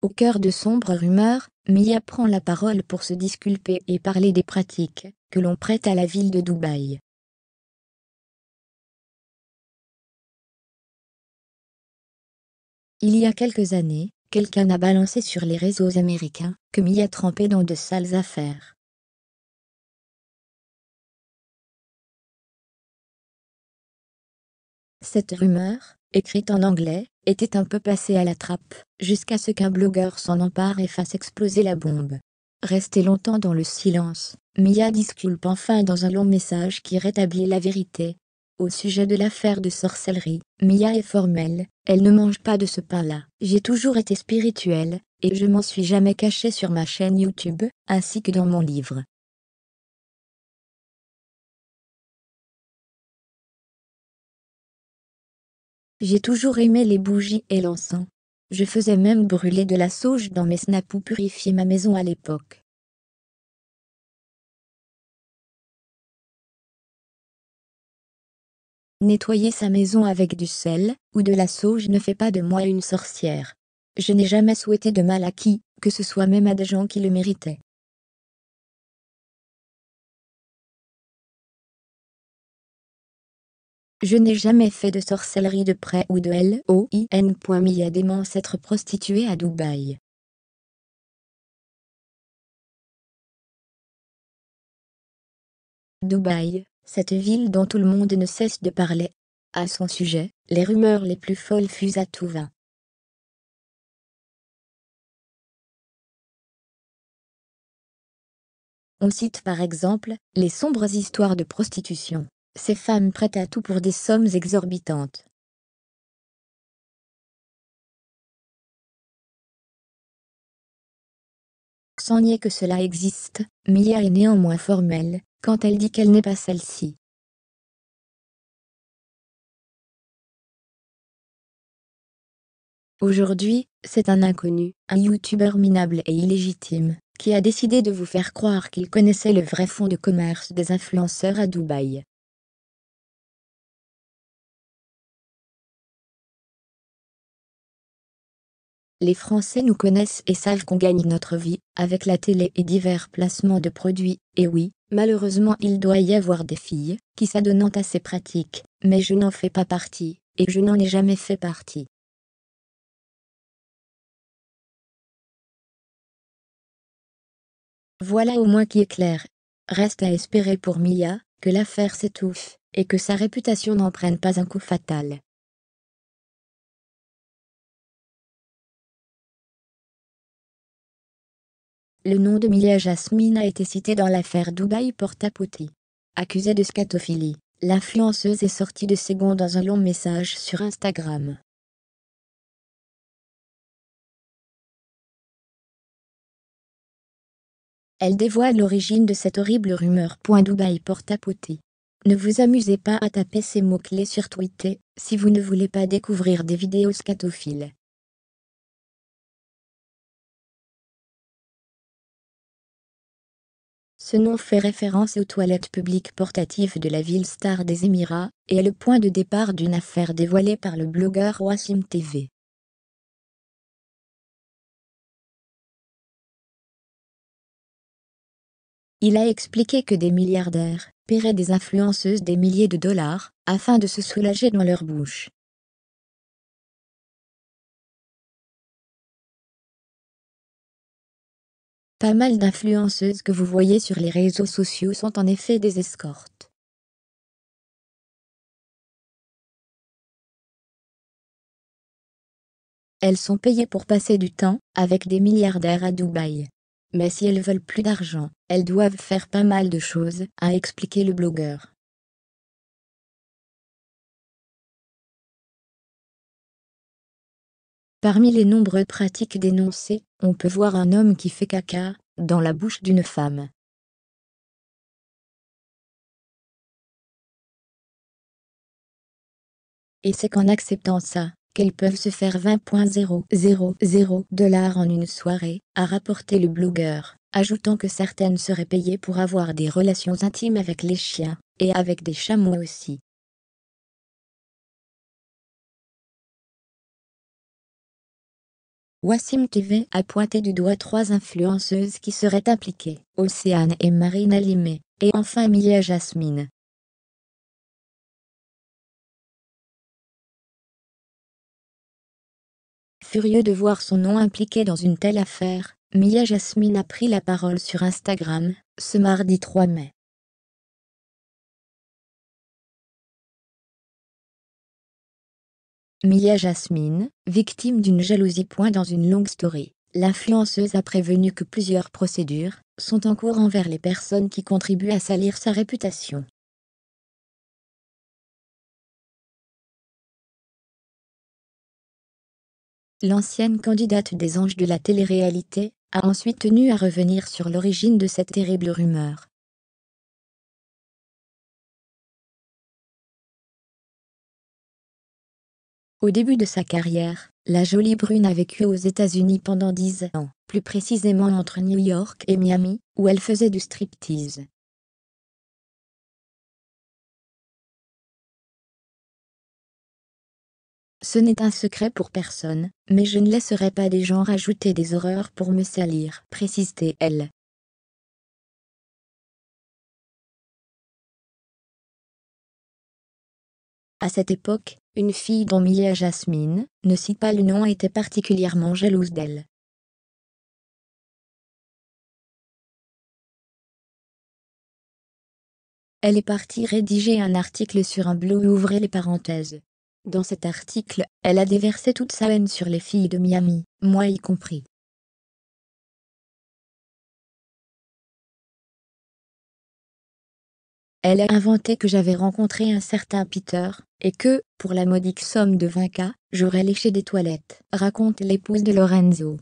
au cœur de sombres rumeurs, Mia prend la parole pour se disculper et parler des pratiques que l'on prête à la ville de Dubaï. Il y a quelques années, quelqu'un a balancé sur les réseaux américains que Mia trempait dans de sales affaires. Cette rumeur, écrite en anglais, était un peu passé à la trappe, jusqu'à ce qu'un blogueur s'en empare et fasse exploser la bombe. Restée longtemps dans le silence, Mia disculpe enfin dans un long message qui rétablit la vérité. Au sujet de l'affaire de sorcellerie, Mia est formelle, elle ne mange pas de ce pain-là. J'ai toujours été spirituelle, et je m'en suis jamais cachée sur ma chaîne YouTube, ainsi que dans mon livre. J'ai toujours aimé les bougies et l'encens. Je faisais même brûler de la sauge dans mes snaps pour purifier ma maison à l'époque. Nettoyer sa maison avec du sel ou de la sauge ne fait pas de moi une sorcière. Je n'ai jamais souhaité de mal à qui que ce soit même à des gens qui le méritaient. Je n'ai jamais fait de sorcellerie de près ou de L.O.I.N. Il a des prostituée à Dubaï. Dubaï, cette ville dont tout le monde ne cesse de parler. À son sujet, les rumeurs les plus folles fusent à tout vin. On cite par exemple les sombres histoires de prostitution. Ces femmes prêtent à tout pour des sommes exorbitantes. Sans nier que cela existe, Mia est néanmoins formelle, quand elle dit qu'elle n'est pas celle-ci. Aujourd'hui, c'est un inconnu, un youtubeur minable et illégitime, qui a décidé de vous faire croire qu'il connaissait le vrai fonds de commerce des influenceurs à Dubaï. Les Français nous connaissent et savent qu'on gagne notre vie avec la télé et divers placements de produits, et oui, malheureusement il doit y avoir des filles qui s'adonnent à ces pratiques, mais je n'en fais pas partie, et je n'en ai jamais fait partie. Voilà au moins qui est clair. Reste à espérer pour Mia que l'affaire s'étouffe et que sa réputation n'en prenne pas un coup fatal. Le nom de Milia Jasmine a été cité dans l'affaire Dubaï Portapouti. Accusée de scatophilie, l'influenceuse est sortie de ses dans un long message sur Instagram. Elle dévoile l'origine de cette horrible rumeur. Dubaï Portapouti. Ne vous amusez pas à taper ces mots-clés sur Twitter si vous ne voulez pas découvrir des vidéos scatophiles. Ce nom fait référence aux toilettes publiques portatives de la ville star des Émirats et est le point de départ d'une affaire dévoilée par le blogueur Wassim TV. Il a expliqué que des milliardaires paieraient des influenceuses des milliers de dollars afin de se soulager dans leur bouche. Pas mal d'influenceuses que vous voyez sur les réseaux sociaux sont en effet des escortes. Elles sont payées pour passer du temps avec des milliardaires à Dubaï. Mais si elles veulent plus d'argent, elles doivent faire pas mal de choses, a expliqué le blogueur. Parmi les nombreuses pratiques dénoncées, on peut voir un homme qui fait caca dans la bouche d'une femme. Et c'est qu'en acceptant ça, qu'elles peuvent se faire 20.000 dollars en une soirée, a rapporté le blogueur, ajoutant que certaines seraient payées pour avoir des relations intimes avec les chiens, et avec des chameaux aussi. Wassim TV a pointé du doigt trois influenceuses qui seraient impliquées, Océane et Marine Alimé, et enfin Mia Jasmine. Furieux de voir son nom impliqué dans une telle affaire, Mia Jasmine a pris la parole sur Instagram, ce mardi 3 mai. Mia Jasmine, victime d'une jalousie. Point dans une longue story, l'influenceuse a prévenu que plusieurs procédures sont en cours envers les personnes qui contribuent à salir sa réputation. L'ancienne candidate des anges de la télé-réalité a ensuite tenu à revenir sur l'origine de cette terrible rumeur. Au début de sa carrière, la jolie brune a vécu aux États-Unis pendant 10 ans, plus précisément entre New York et Miami, où elle faisait du striptease. Ce n'est un secret pour personne, mais je ne laisserai pas des gens rajouter des horreurs pour me salir, précise elle À cette époque, une fille dont Mia Jasmine, ne cite pas le nom était particulièrement jalouse d'elle. Elle est partie rédiger un article sur un blog ouvrait les parenthèses. Dans cet article, elle a déversé toute sa haine sur les filles de Miami, moi y compris. Elle a inventé que j'avais rencontré un certain Peter, et que, pour la modique somme de 20K, j'aurais léché des toilettes, raconte l'épouse de Lorenzo.